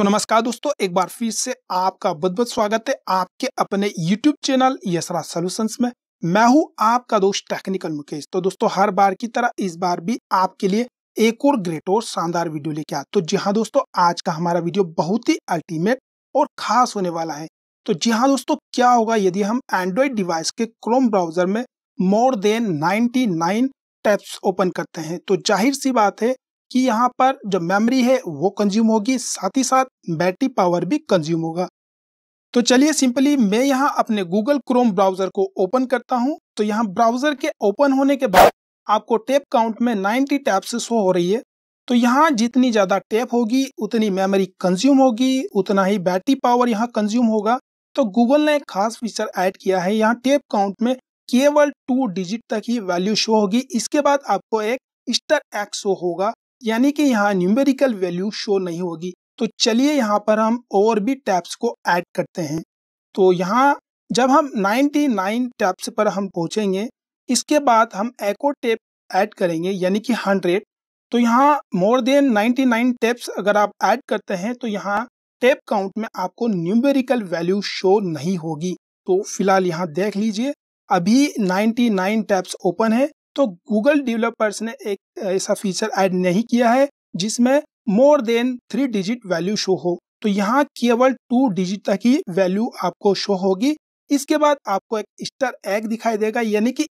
सो नमस्कार दोस्तों एक बार फिर से आपका बहुत बहुत स्वागत है आपके अपने YouTube चैनल यसरा सॉल्यूशंस में मैं हूं आपका दोस्त टेक्निकल मुकेश तो दोस्तों हर बार की तरह इस बार भी आपके लिए एक और ग्रेट और शानदार वीडियो लेके आ तो जी हाँ दोस्तों आज का हमारा वीडियो बहुत ही अल्टीमेट और खास होने वाला है तो जी हाँ दोस्तों क्या होगा यदि हम एंड्रॉयड डिवाइस के क्रोम ब्राउजर में more than ninety nine tabs open करते हैं तो जाहिर सी बात है कि यहाँ पर जो मेमोरी है वो कंज्यूम होगी साथ ही साथ बैटरी पावर भी कंज्यूम होगा तो चलिए सिंपली मैं यहाँ अपने गूगल क्रोम ब्राउजर को ओपन करता हूँ तो यहाँ ब्राउजर के ओपन होने के बाद आपको टेप काउंट में 90 टैप्स शो हो रही है तो यहाँ जितनी ज़्यादा टेप होगी उतनी मेमोरी कंज्यूम होगी उतना ही बैटरी पावर यहाँ कंज्यूम होगा तो गूगल ने एक खास फीचर ऐड किया है यहाँ टेप काउंट में केवल टू डिजिट तक ही वैल्यू शो होगी इसके बाद आपको एक स्टर एक्स शो होगा यानी कि यहाँ न्यूमेरिकल वैल्यू शो नहीं होगी तो चलिए यहाँ पर हम और भी टैप्स को ऐड करते हैं तो यहाँ जब हम 99 टैप्स पर हम पहुँचेंगे इसके बाद हम एको टेप ऐड करेंगे यानी कि 100 तो यहाँ मोर देन 99 टैप्स अगर आप ऐड करते हैं तो यहाँ टेप काउंट में आपको न्यूमेरिकल वैल्यू शो नहीं होगी तो फिलहाल यहाँ देख लीजिए अभी नाइन्टी टैप्स ओपन है तो गूगल डेवलपर्स ने एक ऐसा फीचर ऐड नहीं किया है जिसमें more than three digit value show हो तो यहाँ केवल टू डिजिट तक ही वैल्यू आपको शो होगी इसके बाद आपको एक स्टार एग दिखाई देगा यानी कि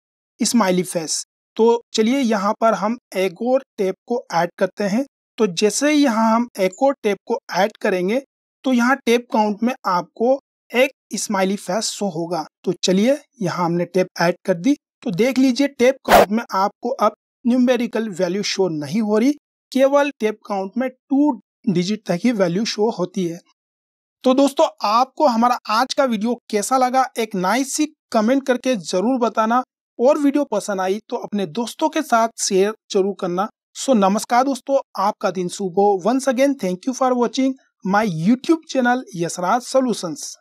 स्माइली फेस तो चलिए यहाँ पर हम एक और टेप को ऐड करते हैं तो जैसे ही यहाँ हम एक और टेप को ऐड करेंगे तो यहाँ टेप काउंट में आपको एक स्माइली फेस शो होगा तो चलिए यहाँ हमने टेप ऐड कर दी तो देख लीजिए टेप काउंट में आपको अब न्यूमेरिकल वैल्यू शो नहीं हो रही केवल टेप काउंट में टू डिजिट तक ही वैल्यू शो होती है तो दोस्तों आपको हमारा आज का वीडियो कैसा लगा एक नाइस सी कमेंट करके जरूर बताना और वीडियो पसंद आई तो अपने दोस्तों के साथ शेयर जरूर करना सो so, नमस्कार दोस्तों आपका दिन शुभ हो once again thank you for watching my YouTube channel Yashraj solutions